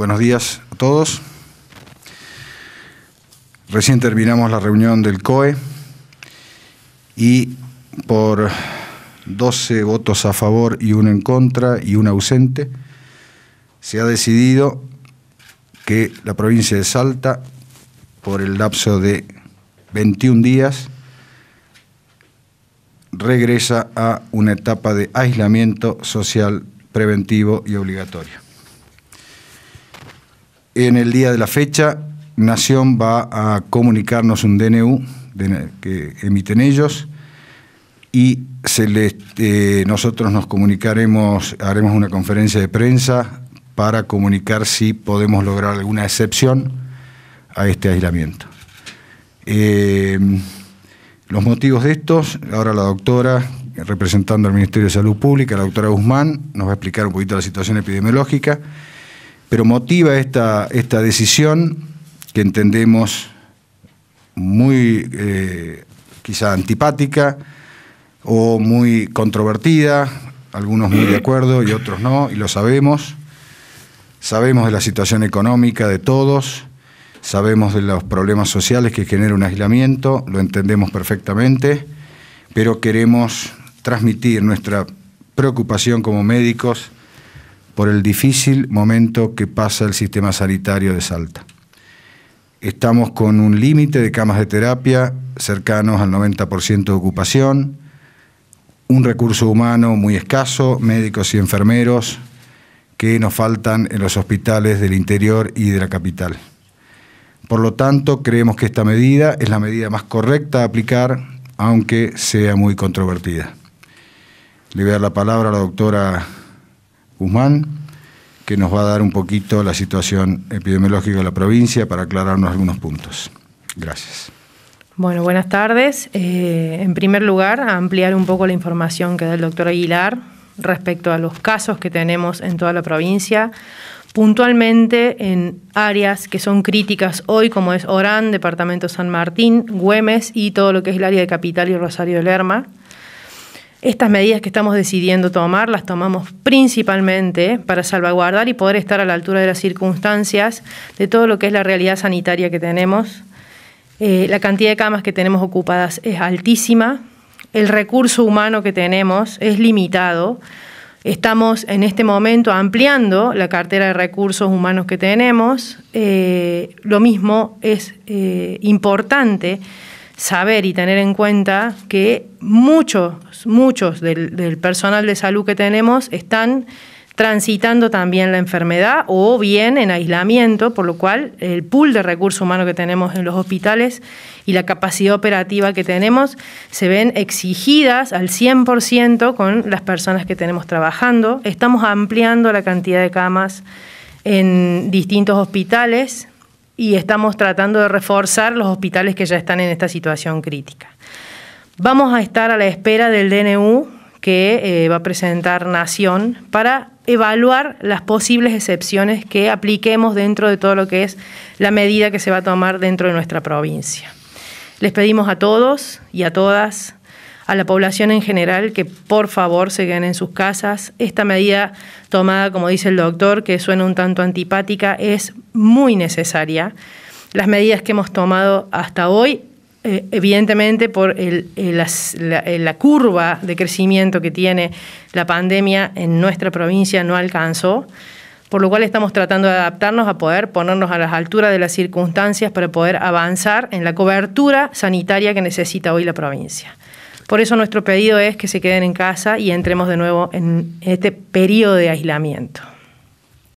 Buenos días a todos. Recién terminamos la reunión del COE y por 12 votos a favor y uno en contra y un ausente, se ha decidido que la provincia de Salta, por el lapso de 21 días, regresa a una etapa de aislamiento social preventivo y obligatorio en el día de la fecha, Nación va a comunicarnos un DNU que emiten ellos y este, nosotros nos comunicaremos, haremos una conferencia de prensa para comunicar si podemos lograr alguna excepción a este aislamiento. Em, los motivos de estos, ahora la doctora, representando al Ministerio de Salud Pública, la doctora Guzmán, nos va a explicar un poquito la situación epidemiológica. Pero motiva esta, esta decisión que entendemos muy eh, quizá antipática o muy controvertida, algunos muy de acuerdo y otros no, y lo sabemos. Sabemos de la situación económica de todos, sabemos de los problemas sociales que genera un aislamiento, lo entendemos perfectamente, pero queremos transmitir nuestra preocupación como médicos por el difícil momento que pasa el sistema sanitario de Salta. Estamos con un límite de camas de terapia cercanos al 90% de ocupación, un recurso humano muy escaso, médicos y enfermeros que nos faltan en los hospitales del interior y de la capital. Por lo tanto, creemos que esta medida es la medida más correcta a aplicar, aunque sea muy controvertida. Le voy a dar la palabra a la doctora Guzmán, que nos va a dar un poquito la situación epidemiológica de la provincia para aclararnos algunos puntos. Gracias. Bueno, buenas tardes. Eh, en primer lugar, ampliar un poco la información que da el doctor Aguilar respecto a los casos que tenemos en toda la provincia, puntualmente en áreas que son críticas hoy, como es Orán, Departamento San Martín, Güemes y todo lo que es el área de Capital y Rosario de Lerma. Estas medidas que estamos decidiendo tomar las tomamos principalmente para salvaguardar y poder estar a la altura de las circunstancias de todo lo que es la realidad sanitaria que tenemos. Eh, la cantidad de camas que tenemos ocupadas es altísima, el recurso humano que tenemos es limitado. Estamos en este momento ampliando la cartera de recursos humanos que tenemos. Eh, lo mismo es eh, importante saber y tener en cuenta que muchos, muchos del, del personal de salud que tenemos están transitando también la enfermedad o bien en aislamiento, por lo cual el pool de recursos humanos que tenemos en los hospitales y la capacidad operativa que tenemos se ven exigidas al 100% con las personas que tenemos trabajando. Estamos ampliando la cantidad de camas en distintos hospitales y estamos tratando de reforzar los hospitales que ya están en esta situación crítica. Vamos a estar a la espera del DNU que eh, va a presentar Nación para evaluar las posibles excepciones que apliquemos dentro de todo lo que es la medida que se va a tomar dentro de nuestra provincia. Les pedimos a todos y a todas a la población en general que por favor se queden en sus casas. Esta medida tomada, como dice el doctor, que suena un tanto antipática, es muy necesaria. Las medidas que hemos tomado hasta hoy eh, evidentemente por la, la, curva de crecimiento que tiene la pandemia en nuestra provincia no alcanzó, por lo cual estamos tratando de adaptarnos a poder ponernos a las alturas de las circunstancias para poder avanzar en la cobertura sanitaria que necesita hoy la provincia. Por eso nuestro pedido es que se queden en casa y entremos de nuevo en este periodo de aislamiento.